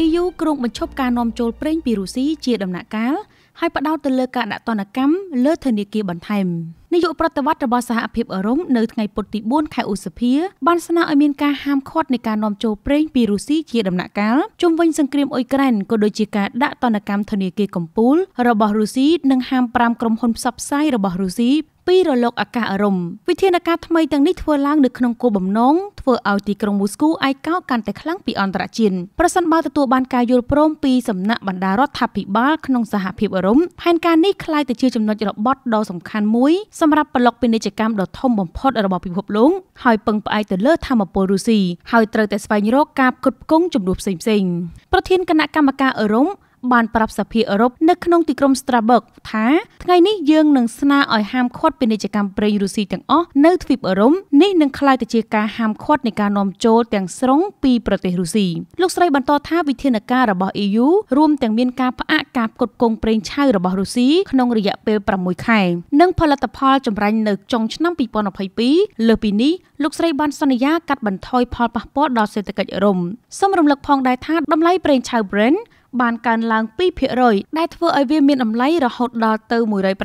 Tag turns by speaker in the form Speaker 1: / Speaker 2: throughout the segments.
Speaker 1: EU គ្រោងបញ្ឈប់ការនាំចូលប្រេងពីរុស្ស៊ីជាដំណាក់កាលហើយផ្ដោតទៅលើការដាក់ទណ្ឌកម្មលើធនាគារបន្ថែមនាយកប្រតិបត្តិរបស់សហភាពអឺរ៉ុបនៅថ្ងៃពុធទី4ខែឧសភាបានស្នើឲ្យមានការហាមឃាត់នៃការនាំចូលប្រេងពីរុស្ស៊ីជាដំណាក់កាលជំវិញសង្គ្រាមអ៊ុយក្រែនក៏ដូចជាការដាក់ទណ្ឌកម្មធនាគារកំពូល របស់រុស្ស៊ីនិងហាមប្រាមក្រុមហ៊ុនផ្សព្វផ្សាយរបស់រុស្ស៊ីពីរលកអាកាសអរុំវិធានការថ្មីទាំងនេះធ្វើឡើងនៅក្នុងគោលបំណងធ្វើឲ្យទីក្រុងមូស្គូឯកោកាន់តែខ្លាំងពីអន្តរជាតិប្រសិនបើទទួលបានការយល់ព្រមពីសំណាក់បណ្ដារដ្ឋាភិបាលក្នុងសហភាពអរុំផែនការនេះคล้ายទៅជាចំណុចរបត់ដ៏សំខាន់មួយសម្រាប់ប្លុកពាណិជ្ជកម្មដ៏ធំបំផុតរបស់ពិភពលោកហើយពឹងផ្អែកទៅលើធម្មពលរុស្ស៊ីហើយត្រូវតែស្វែងរកការផ្គត់ផ្គង់ចំនួនផ្សេងៗប្រធានគណៈកម្មការអរុំបានប្រាប់សភាអឺរ៉ុបនៅក្នុងទីក្រុង Strasbourg ថាថ្ងៃនេះយើងនឹងស្នើឲ្យហាមឃាត់ពាណិជ្ជកម្មប្រេងរុស្ស៊ីទាំងអស់នៅទ្វីបអឺរ៉ុបនេះនឹងក្លាយទៅជាការហាមឃាត់នៃការនាំចូលទាំងស្រុងពីប្រទេសរុស្ស៊ីលោកស្រីបន្តថាវិធានការរបស់ EU រួមទាំងមានការផ្អាកការផ្គត់ផ្គង់ប្រេងឆៅរបស់រុស្ស៊ីក្នុងរយៈពេល6ខែនិងផលិតផលចម្រាញ់នៅចុងឆ្នាំ2022លើពីនេះលោកស្រីបានសន្យាកាត់បន្ថយផលប៉ះពាល់ដល់សេដ្ឋកិច្ចរំសូមរំលឹកផងដែរថាតម្លៃប្រេងឆៅ Brent បានកើនឡើង2%ដែលធ្វើឲ្យវាមានតម្លៃរហូតដល់ទៅ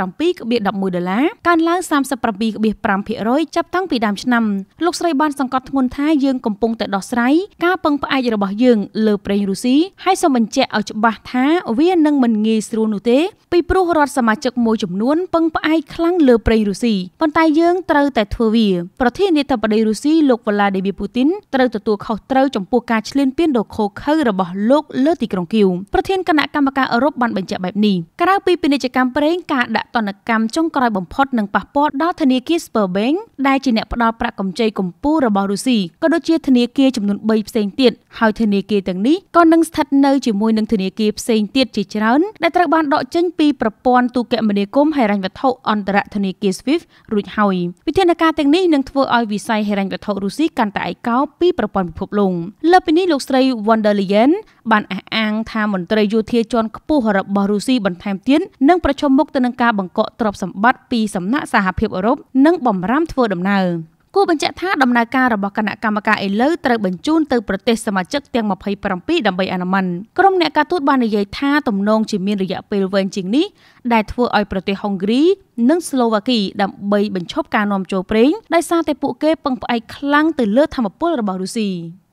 Speaker 1: 107.11ដុល្លារកើនឡើង37.5%ចាប់តាំងពីដើមឆ្នាំលោកស្រីបានសង្កត់ធ្ងន់ថាយើងកំពុងតែដោះស្រាយការពឹងផ្អែករបស់យើងលើប្រេងរុស្ស៊ីហើយសូមបញ្ជាក់ឲ្យច្បាស់ថា វានឹងមិនងាយស្រួលនោះទេពីព្រោះរដ្ឋសមាជិកមួយចំនួនពឹងផ្អែកខ្លាំងលើប្រេងរុស្ស៊ីប៉ុន្តែយើងត្រូវតែធ្វើវាប្រធានាធិបតីរុស្ស៊ីលោកវ្លាឌីមៀពូទីនត្រូវទទួលខុសត្រូវចំពោះការឈ្លាន ពានដ៏ឃោឃៅរបស់លោក លើទីក្រុងគីវប្រធានគណៈកម្មការអឺរ៉ុបបានបញ្ជាក់បែបនេះក្រៅពីពាណិជ្ជកម្មប្រេងការដាក់ទណ្ឌកម្មចុងក្រោយបំផុតនឹងប៉ះពាល់ដល់ធនាគារ Sberbank ដែលជាអ្នកផ្ដល់ប្រាក់កម្ចីកំពូលរបស់រុស្ស៊ីក៏ដូចជាធនាគារចំនួន3ផ្សេងទៀតហើយធនាគារទាំងនេះក៏នឹងស្ថិតនៅជាមួយនឹងធនាគារផ្សេងទៀតជាច្រើនដែលត្រូវបានដកចេញពីប្រព័ន្ធទូរគមនាគមន៍ហិរញ្ញវត្ថុអន្តរធនាគារ SWIFT រួចហើយវិធានការទាំងនេះនឹងធ្វើឲ្យវិស័យហិរញ្ញវត្ថុរុស្ស៊ីកាន់តែឯកោពីប្រព័ន្ធពិភពលោកលើពីនេះលោកស្រី Wonderlian បានអះអាងថាមន្ត្រីយោធាជាន់ខ្ពស់របស់រុស្ស៊ីបន្ថែមទៀតនិងប្រឈមមុខទៅនឹងការបង្កកទ្រព្យសម្បត្តិពីសំណាក់សហភាពអឺរ៉ុបនិងបំរាមធ្វើដំណើរគួរបញ្ជាក់ថាដំណើរការរបស់គណៈកម្មការឥឡូវត្រូវបញ្ជូនទៅប្រទេសសមាជិកទាំង27ដើម្បីអនុម័តក្រុមអ្នកការទូតបាននិយាយថាទំនងជាមានរយៈពេលវែងជាងនេះដែលធ្វើឲ្យប្រទេសហុងគ្រី និងស្លូវ៉ាគីដើម្បីបញ្ឈប់ការនាំចូលប្រេងដោយសារតែពួកគេពឹងផ្អែកខ្លាំងទៅលើធម្មពលរបស់រុស្ស៊ី។